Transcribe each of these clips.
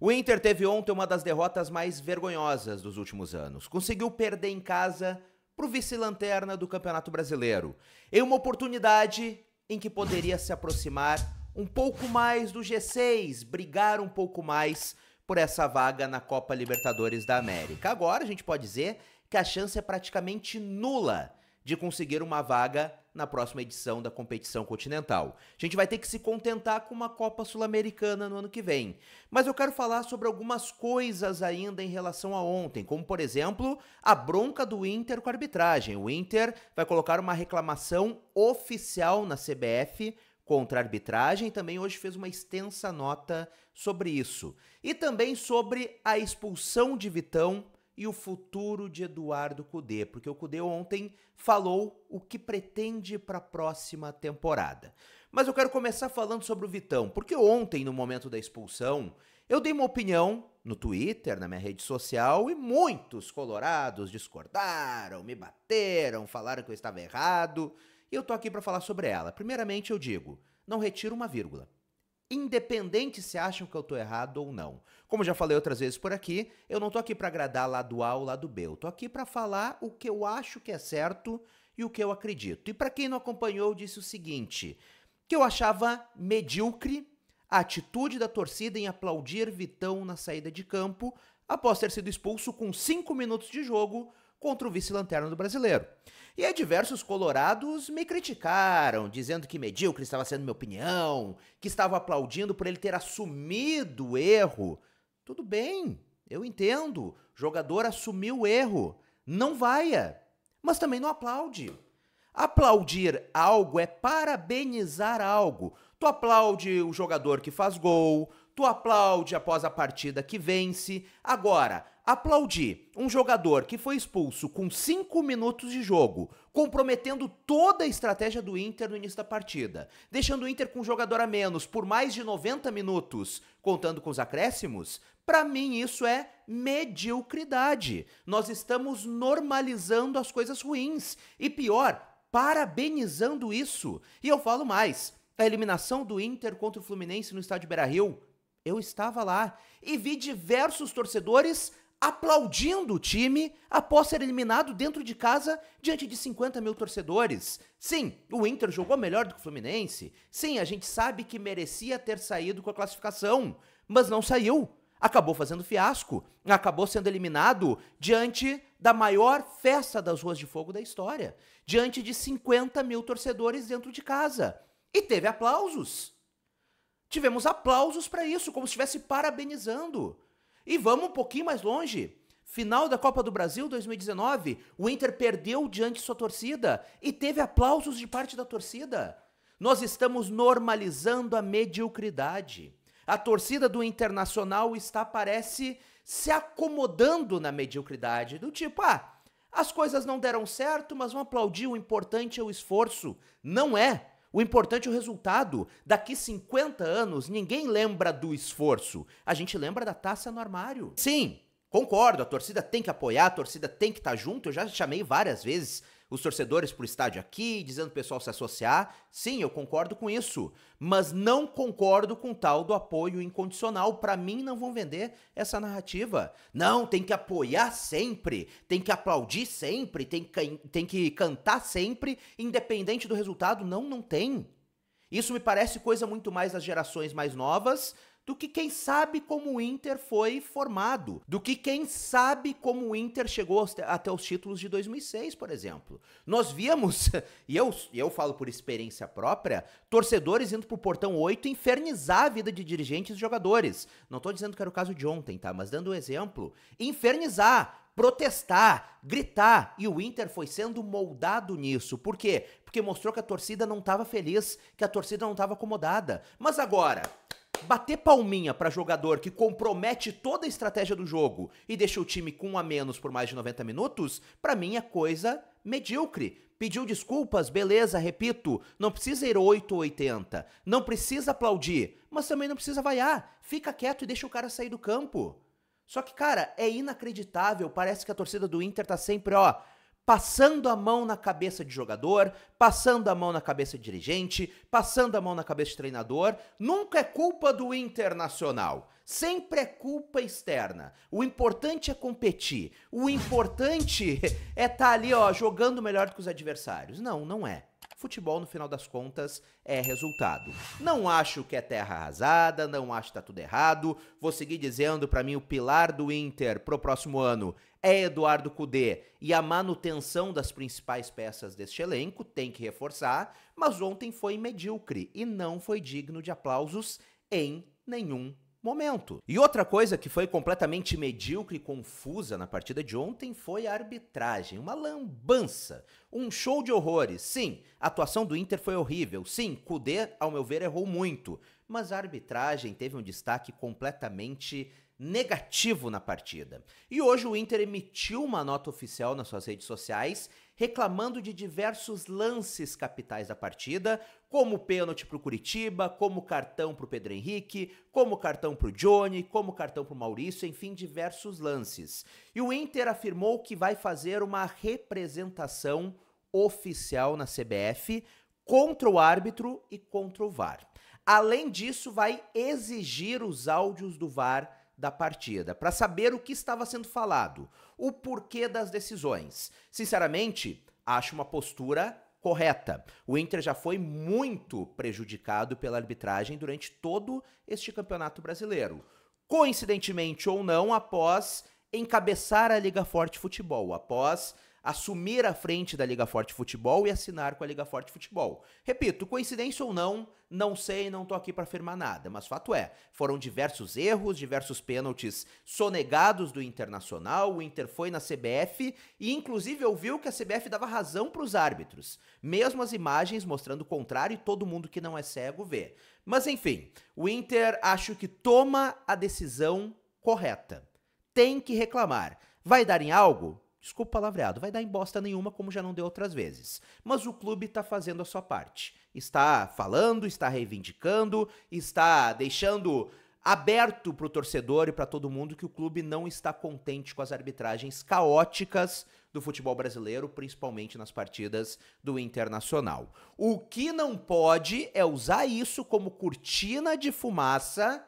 O Inter teve ontem uma das derrotas mais vergonhosas dos últimos anos. Conseguiu perder em casa para o vice-lanterna do Campeonato Brasileiro, em uma oportunidade em que poderia se aproximar um pouco mais do G6, brigar um pouco mais por essa vaga na Copa Libertadores da América. Agora a gente pode dizer que a chance é praticamente nula de conseguir uma vaga na próxima edição da competição continental. A gente vai ter que se contentar com uma Copa Sul-Americana no ano que vem. Mas eu quero falar sobre algumas coisas ainda em relação a ontem, como por exemplo, a bronca do Inter com a arbitragem. O Inter vai colocar uma reclamação oficial na CBF contra a arbitragem, também hoje fez uma extensa nota sobre isso. E também sobre a expulsão de Vitão e o futuro de Eduardo Cudê, porque o Cudê ontem falou o que pretende para a próxima temporada. Mas eu quero começar falando sobre o Vitão, porque ontem, no momento da expulsão, eu dei uma opinião no Twitter, na minha rede social, e muitos colorados discordaram, me bateram, falaram que eu estava errado, e eu tô aqui para falar sobre ela. Primeiramente, eu digo, não retiro uma vírgula independente se acham que eu tô errado ou não. Como já falei outras vezes por aqui, eu não tô aqui para agradar lado A ou lado B, eu tô aqui para falar o que eu acho que é certo e o que eu acredito. E para quem não acompanhou, eu disse o seguinte, que eu achava medíocre a atitude da torcida em aplaudir Vitão na saída de campo após ter sido expulso com cinco minutos de jogo contra o vice-lanterna do brasileiro. E aí diversos colorados me criticaram, dizendo que medíocre estava sendo minha opinião, que estava aplaudindo por ele ter assumido o erro. Tudo bem, eu entendo. Jogador assumiu o erro. Não vaia. Mas também não aplaude. Aplaudir algo é parabenizar algo. Tu aplaude o jogador que faz gol, tu aplaude após a partida que vence. Agora, aplaudir um jogador que foi expulso com 5 minutos de jogo, comprometendo toda a estratégia do Inter no início da partida, deixando o Inter com um jogador a menos por mais de 90 minutos, contando com os acréscimos, para mim isso é mediocridade. Nós estamos normalizando as coisas ruins e pior, parabenizando isso. E eu falo mais, a eliminação do Inter contra o Fluminense no estádio Beira-Rio, eu estava lá e vi diversos torcedores aplaudindo o time após ser eliminado dentro de casa diante de 50 mil torcedores. Sim, o Inter jogou melhor do que o Fluminense. Sim, a gente sabe que merecia ter saído com a classificação, mas não saiu. Acabou fazendo fiasco, acabou sendo eliminado diante da maior festa das ruas de fogo da história, diante de 50 mil torcedores dentro de casa. E teve aplausos. Tivemos aplausos para isso, como se estivesse parabenizando. E vamos um pouquinho mais longe. Final da Copa do Brasil 2019, o Inter perdeu diante de sua torcida e teve aplausos de parte da torcida. Nós estamos normalizando a mediocridade. A torcida do Internacional está, parece, se acomodando na mediocridade, do tipo, ah, as coisas não deram certo, mas vão aplaudir, o importante é o esforço. Não é. O importante é o resultado. Daqui 50 anos, ninguém lembra do esforço. A gente lembra da taça no armário. Sim, concordo, a torcida tem que apoiar, a torcida tem que estar tá junto. Eu já chamei várias vezes os torcedores pro estádio aqui, dizendo o pessoal se associar. Sim, eu concordo com isso, mas não concordo com tal do apoio incondicional. Para mim não vão vender essa narrativa. Não, tem que apoiar sempre, tem que aplaudir sempre, tem que, tem que cantar sempre, independente do resultado. Não, não tem. Isso me parece coisa muito mais das gerações mais novas do que quem sabe como o Inter foi formado, do que quem sabe como o Inter chegou até os títulos de 2006, por exemplo. Nós víamos, e eu, eu falo por experiência própria, torcedores indo pro portão 8 infernizar a vida de dirigentes e jogadores. Não tô dizendo que era o caso de ontem, tá? Mas dando um exemplo, infernizar, protestar, gritar. E o Inter foi sendo moldado nisso. Por quê? Porque mostrou que a torcida não estava feliz, que a torcida não estava acomodada. Mas agora, bater palminha para jogador que compromete toda a estratégia do jogo e deixa o time com um a menos por mais de 90 minutos, para mim é coisa medíocre. Pediu desculpas, beleza, repito, não precisa ir 8 ou 80, não precisa aplaudir, mas também não precisa vaiar. Fica quieto e deixa o cara sair do campo. Só que, cara, é inacreditável, parece que a torcida do Inter tá sempre, ó, passando a mão na cabeça de jogador, passando a mão na cabeça de dirigente, passando a mão na cabeça de treinador. Nunca é culpa do internacional. Sempre é culpa externa. O importante é competir. O importante é estar tá ali, ó, jogando melhor que os adversários. Não, não é. Futebol, no final das contas, é resultado. Não acho que é terra arrasada, não acho que tá tudo errado. Vou seguir dizendo para mim o pilar do Inter pro próximo ano é Eduardo Cudê e a manutenção das principais peças deste elenco tem que reforçar, mas ontem foi medíocre e não foi digno de aplausos em nenhum momento. E outra coisa que foi completamente medíocre e confusa na partida de ontem foi a arbitragem, uma lambança, um show de horrores. Sim, a atuação do Inter foi horrível. Sim, Kudê, ao meu ver, errou muito, mas a arbitragem teve um destaque completamente negativo na partida. E hoje o Inter emitiu uma nota oficial nas suas redes sociais reclamando de diversos lances capitais da partida, como pênalti para o Curitiba, como cartão para o Pedro Henrique, como cartão para o Johnny, como cartão para o Maurício, enfim, diversos lances. E o Inter afirmou que vai fazer uma representação oficial na CBF contra o árbitro e contra o VAR. Além disso, vai exigir os áudios do VAR da partida, para saber o que estava sendo falado, o porquê das decisões. Sinceramente, acho uma postura correta. O Inter já foi muito prejudicado pela arbitragem durante todo este campeonato brasileiro. Coincidentemente ou não, após encabeçar a Liga Forte Futebol, após assumir a frente da Liga Forte Futebol e assinar com a Liga Forte Futebol. Repito, coincidência ou não, não sei, não tô aqui para afirmar nada, mas fato é, foram diversos erros, diversos pênaltis sonegados do Internacional, o Inter foi na CBF e inclusive ouviu que a CBF dava razão para os árbitros, mesmo as imagens mostrando o contrário e todo mundo que não é cego vê. Mas enfim, o Inter acho que toma a decisão correta. Tem que reclamar. Vai dar em algo? desculpa o palavreado, vai dar em bosta nenhuma, como já não deu outras vezes. Mas o clube está fazendo a sua parte. Está falando, está reivindicando, está deixando aberto para o torcedor e para todo mundo que o clube não está contente com as arbitragens caóticas do futebol brasileiro, principalmente nas partidas do Internacional. O que não pode é usar isso como cortina de fumaça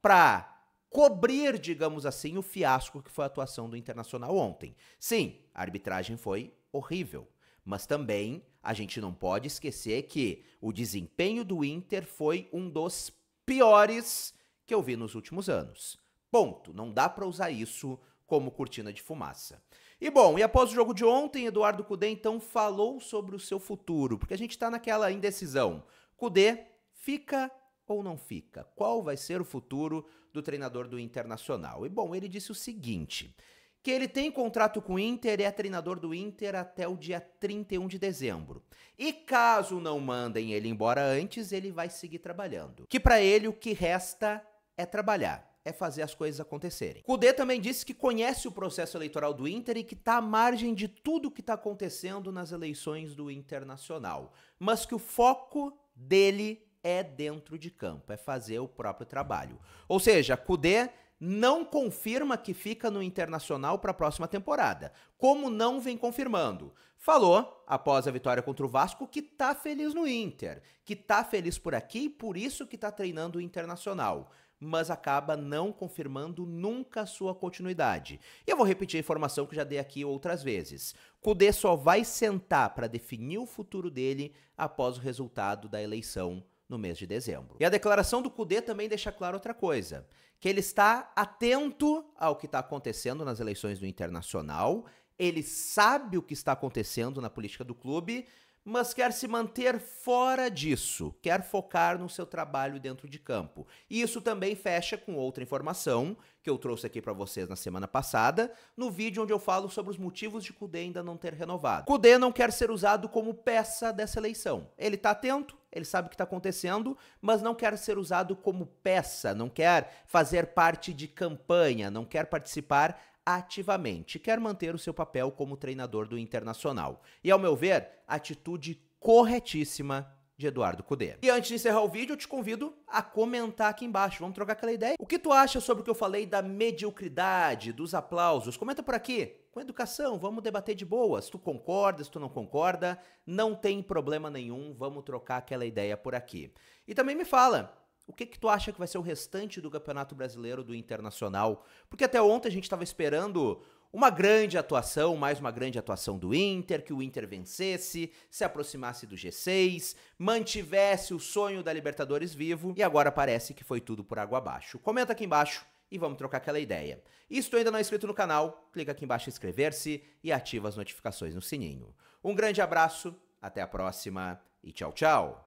para cobrir, digamos assim, o fiasco que foi a atuação do Internacional ontem. Sim, a arbitragem foi horrível, mas também a gente não pode esquecer que o desempenho do Inter foi um dos piores que eu vi nos últimos anos. Ponto. Não dá para usar isso como cortina de fumaça. E bom, e após o jogo de ontem, Eduardo Cudê então falou sobre o seu futuro, porque a gente está naquela indecisão. Cudê fica ou não fica? Qual vai ser o futuro do treinador do Internacional? E bom, ele disse o seguinte: que ele tem contrato com o Inter e é treinador do Inter até o dia 31 de dezembro. E caso não mandem ele embora antes, ele vai seguir trabalhando. Que para ele o que resta é trabalhar é fazer as coisas acontecerem. Kudê também disse que conhece o processo eleitoral do Inter e que está à margem de tudo o que está acontecendo nas eleições do Internacional, mas que o foco dele é dentro de campo, é fazer o próprio trabalho. Ou seja, Kudê não confirma que fica no Internacional para a próxima temporada, como não vem confirmando. Falou, após a vitória contra o Vasco, que tá feliz no Inter, que tá feliz por aqui e por isso que tá treinando o Internacional. Mas acaba não confirmando nunca a sua continuidade. E eu vou repetir a informação que já dei aqui outras vezes. Kudê só vai sentar para definir o futuro dele após o resultado da eleição no mês de dezembro. E a declaração do Cudê também deixa claro outra coisa, que ele está atento ao que está acontecendo nas eleições do Internacional, ele sabe o que está acontecendo na política do clube, mas quer se manter fora disso, quer focar no seu trabalho dentro de campo. E isso também fecha com outra informação que eu trouxe aqui para vocês na semana passada, no vídeo onde eu falo sobre os motivos de Cudê ainda não ter renovado. Cudê não quer ser usado como peça dessa eleição. Ele está atento, ele sabe o que está acontecendo, mas não quer ser usado como peça, não quer fazer parte de campanha, não quer participar ativamente, quer manter o seu papel como treinador do Internacional. E, ao meu ver, atitude corretíssima de Eduardo Cudê. E antes de encerrar o vídeo, eu te convido a comentar aqui embaixo. Vamos trocar aquela ideia? O que tu acha sobre o que eu falei da mediocridade, dos aplausos? Comenta por aqui. Com educação, vamos debater de boas. tu concorda, se tu não concorda, não tem problema nenhum, vamos trocar aquela ideia por aqui. E também me fala, o que, que tu acha que vai ser o restante do Campeonato Brasileiro do Internacional? Porque até ontem a gente estava esperando uma grande atuação, mais uma grande atuação do Inter, que o Inter vencesse, se aproximasse do G6, mantivesse o sonho da Libertadores vivo e agora parece que foi tudo por água abaixo. Comenta aqui embaixo e vamos trocar aquela ideia. E se tu ainda não é inscrito no canal, clica aqui embaixo em inscrever-se e ativa as notificações no sininho. Um grande abraço, até a próxima e tchau, tchau.